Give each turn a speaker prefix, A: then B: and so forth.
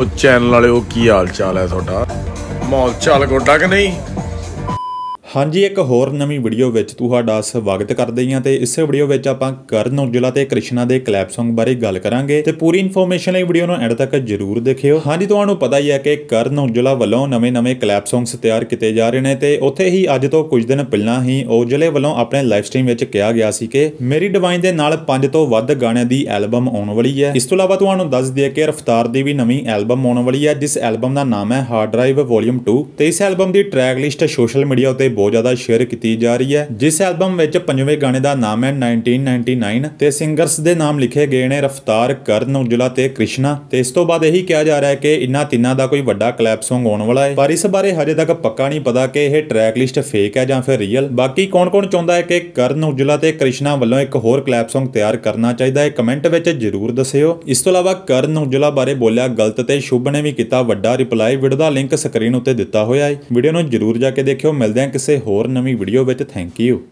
A: ਉਹ ਚੈਨਲ ਵਾਲਿਓ ਕੀ ਹਾਲ ਚਾਲ ਹੈ ਤੁਹਾਡਾ ਮੌਲ ਚਾਲ ਗੋਡਾ ਕਿ ਨਹੀਂ ਹਾਂਜੀ ਇੱਕ ਹੋਰ ਨਵੀਂ ਵੀਡੀਓ ਵਿੱਚ ਤੁਹਾਡਾ ਸਵਾਗਤ ਕਰਦੇ ਹਾਂ ਤੇ ਇਸੇ ਵੀਡੀਓ ਵਿੱਚ ਆਪਾਂ ਕਰਨ ਔਜਲਾ ਤੇ ਕ੍ਰਿਸ਼ਨਾ ਦੇ ਕਲੈਪ Song ਬਾਰੇ ਗੱਲ ਕਰਾਂਗੇ ਤੇ ਪੂਰੀ ਇਨਫੋਰਮੇਸ਼ਨ ਲਈ ਵੀਡੀਓ ਨੂੰ ਐਂਡ ਤੱਕ ਜ਼ਰੂਰ ਦੇਖਿਓ ਹਾਂਜੀ ਤੁਹਾਨੂੰ ਪਤਾ ਹੀ ਹੈ ਕਿ ਕਰਨ ਔਜਲਾ ਵੱਲੋਂ ਨਵੇਂ-ਨਵੇਂ ਕਲੈਪ Songs ਤਿਆਰ ਕੀਤੇ ਜਾ ਰਹੇ ਨੇ ਤੇ ਉੱਥੇ ਹੀ ਅੱਜ ਤੋਂ ਕੁਝ ਦਿਨ ਪਹਿਲਾਂ ਹੀ ਔਜਲੇ ਵੱਲੋਂ ਆਪਣੇ ਲਾਈਵ ਸਟ੍ਰੀਮ ਵਿੱਚ ਕਿਹਾ ਗਿਆ ਸੀ ਕਿ ਮੇਰੀ ਡਿਵਾਈਨ ਦੇ ਨਾਲ 5 ਤੋਂ ਵੱਧ ਗਾਣਿਆਂ ਦੀ ਐਲਬਮ ਆਉਣ ਵਾਲੀ ਹੈ ਇਸ ਤੋਂ ਇਲਾਵਾ ਤੁਹਾਨੂੰ ਦੱਸ ਦਈਏ ਕਿ ਰਫਤਾਰ ਦੀ ਵੀ ਨਵੀਂ ਐਲਬਮ ਆਉਣ ਵਾਲੀ ਹੈ ਜਿਸ ਐਲਬਮ ਦਾ ਨਾਮ ਹੈ ਹਾਰਡ ਡਰਾਈਵ ਵੋਲਿਊਮ 2 ਤੇ ਇਸ ਐਲਬਮ ਦੀ ਟਰੈਕ ਲਿਸਟ ਸੋਸ਼ਲ ਮੀਡੀਆ ਉੱਤੇ ਬਹੁਤ ਜ਼ਿਆਦਾ ਸ਼ੇਅਰ ਕੀਤੀ ਜਾ ਰਹੀ ਹੈ ਜਿਸ ਐਲਬਮ ਵਿੱਚ ਪੰਜਵੇਂ ਗਾਣੇ ਦਾ ਨਾਮ ਹੈ 1999 ਤੇ ਸਿੰਗਰਸ ਦੇ ਨਾਮ ਲਿਖੇ ਗਏ ਨੇ ਰਫਤਾਰ ਕਰਨ ਉਜਲਾ ਤੇ ਕ੍ਰਿਸ਼ਨਾ ਤੇ ਇਸ ਤੋਂ ਬਾਅਦ ਇਹੀ ਕਿਹਾ ਜਾ ਰਿਹਾ ਹੈ ਕਿ ਇਨ੍ਹਾਂ ਤਿੰਨਾਂ ਦਾ ਕੋਈ ਵੱਡਾ ਕਲੈਪ Song ਆਉਣ ਵਾਲਾ ਹੈ ਪਰ ਇਸ ਬਾਰੇ ਹਜੇ ਤੱਕ ਪੱਕਾ ਨਹੀਂ ਪਤਾ ਕਿ ਇਹ ਟਰੈਕ ਲਿਸਟ ਫੇਕ ਹੈ ਜਾਂ ਫਿਰ ਰੀਅਲ ਬਾਕੀ ਕੌਣ-ਕੌਣ ਚਾਹੁੰਦਾ ਹੈ ਕਿ ਕਰਨ ਉਜਲਾ ਤੇ ਕ੍ਰਿਸ਼ਨਾ ਵੱਲੋਂ ਇੱਕ ਹੋਰ ਕਲੈਪ Song ਤਿਆਰ ਕਰਨਾ ਚਾਹੀਦਾ ਹੈ ਕਮੈਂਟ ਵਿੱਚ ਜ਼ਰੂਰ ਦੱਸਿਓ ਇਸ ਤੋਂ ਇਲਾਵਾ ਕਰਨ ਉਜਲਾ ਬਾਰੇ ਬੋਲਿਆ ਗਲਤ ਤੇ ਸ਼ੁਭ ਨੇ ਵੀ ਕੀਤਾ ਵੱਡਾ ਰਿਪਲਾਈ ਵੀਡੀਓ ਦਾ ਲਿੰਕ ਸਕਰੀਨ ਉੱਤੇ ਦਿੱਤਾ ਹੋਇਆ ਹੈ ਵੀਡੀਓ ਨੂੰ ਜ਼ਰੂਰ ਜਾ ਕੇ ਦੇਖਿਓ ਮਿਲਦੇ ਹਾਂ ਕਿਸੇ ਕਿਸੇ ਹੋਰ ਨਵੀਂ ਵੀਡੀਓ ਵਿੱਚ ਥੈਂਕ ਯੂ